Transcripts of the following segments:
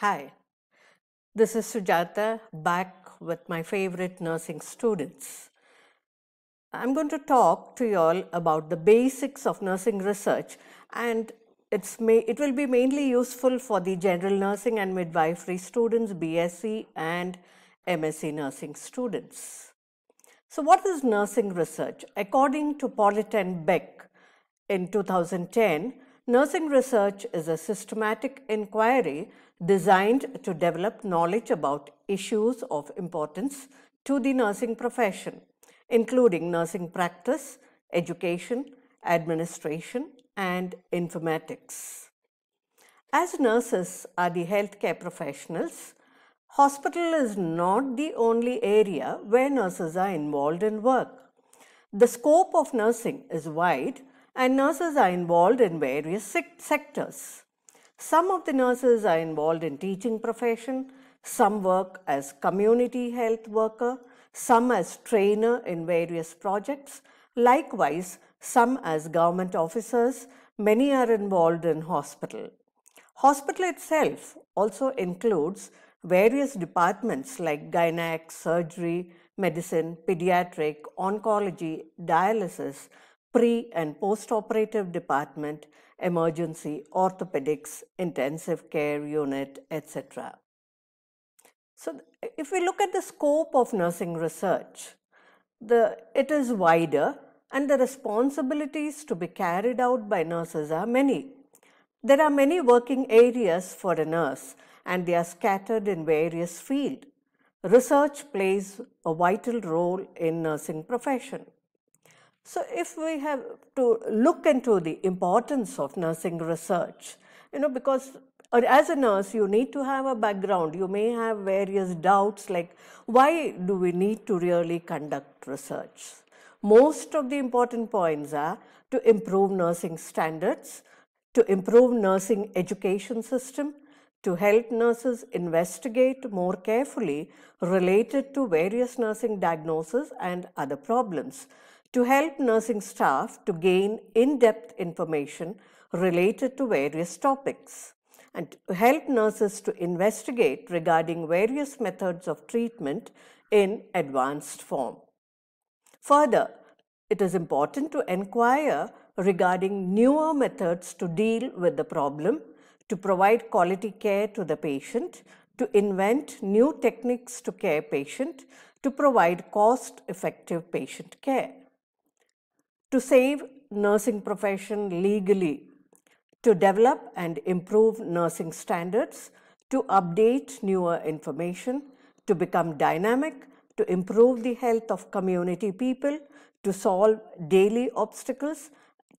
Hi, this is Sujata back with my favorite nursing students. I'm going to talk to you all about the basics of nursing research and it's it will be mainly useful for the general nursing and midwifery students, BSc and MSc nursing students. So what is nursing research? According to Pollitt and Beck in 2010, Nursing research is a systematic inquiry designed to develop knowledge about issues of importance to the nursing profession, including nursing practice, education, administration, and informatics. As nurses are the healthcare professionals, hospital is not the only area where nurses are involved in work. The scope of nursing is wide and nurses are involved in various sectors. Some of the nurses are involved in teaching profession, some work as community health worker, some as trainer in various projects, likewise some as government officers, many are involved in hospital. Hospital itself also includes various departments like gynec, surgery, medicine, pediatric, oncology, dialysis, pre and post operative department, emergency, orthopedics, intensive care unit, etc. So, if we look at the scope of nursing research, the, it is wider and the responsibilities to be carried out by nurses are many. There are many working areas for a nurse and they are scattered in various fields. Research plays a vital role in nursing profession. So if we have to look into the importance of nursing research, you know, because as a nurse, you need to have a background. You may have various doubts like, why do we need to really conduct research? Most of the important points are to improve nursing standards, to improve nursing education system, to help nurses investigate more carefully related to various nursing diagnoses and other problems to help nursing staff to gain in-depth information related to various topics and to help nurses to investigate regarding various methods of treatment in advanced form. Further, it is important to inquire regarding newer methods to deal with the problem, to provide quality care to the patient, to invent new techniques to care patient, to provide cost-effective patient care to save nursing profession legally, to develop and improve nursing standards, to update newer information, to become dynamic, to improve the health of community people, to solve daily obstacles,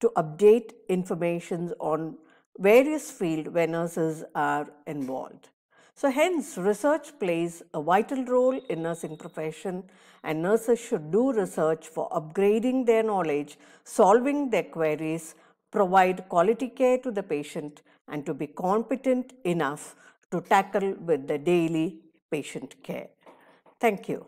to update information on various fields where nurses are involved. So hence research plays a vital role in nursing profession and nurses should do research for upgrading their knowledge, solving their queries, provide quality care to the patient and to be competent enough to tackle with the daily patient care. Thank you.